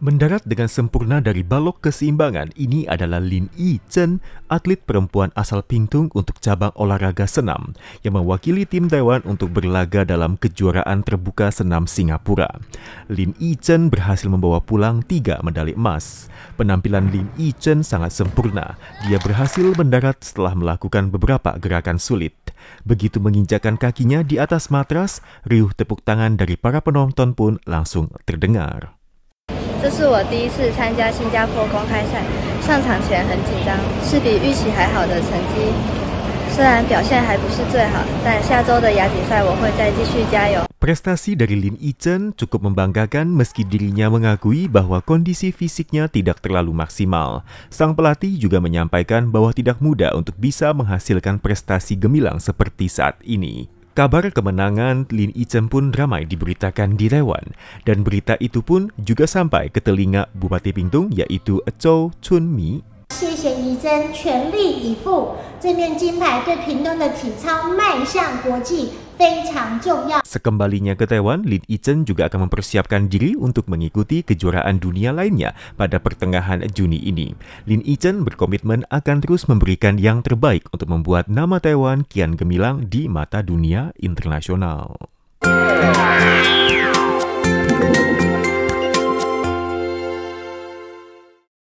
Mendarat dengan sempurna dari balok keseimbangan, ini adalah Lin Yi Chen, atlet perempuan asal Pingtung untuk cabang olahraga senam, yang mewakili tim Taiwan untuk berlaga dalam kejuaraan terbuka senam Singapura. Lin Yi Chen berhasil membawa pulang tiga medali emas. Penampilan Lin Yi Chen sangat sempurna. Dia berhasil mendarat setelah melakukan beberapa gerakan sulit. Begitu menginjakan kakinya di atas matras, riuh tepuk tangan dari para penonton pun langsung terdengar. 这是我第一次参加新加坡公开赛，上场前很紧张，是比预期还好的成绩。虽然表现还不是最好，但下周的亚锦赛我会再继续加油。Prestasi dari Lin Yichen cukup membanggakan meski dirinya mengakui bahwa kondisi fisiknya tidak terlalu maksimal. Sang pelatih juga menyampaikan bahwa tidak mudah untuk bisa menghasilkan prestasi gemilang seperti saat ini. Kabar kemenangan Lin Icheng pun ramai diberitakan di Taiwan, dan berita itu pun juga sampai ke telinga Bupati Pingtung yaitu Chou Chun Mi 谢谢怡珍全力以赴，这面金牌对屏东的体操迈向国际。Sekembalinya ke Taiwan, Lin Yichen juga akan mempersiapkan diri untuk mengikuti kejuaraan dunia lainnya pada pertengahan Juni ini. Lin Yichen berkomitmen akan terus memberikan yang terbaik untuk membuat nama Taiwan kian gemilang di mata dunia internasional.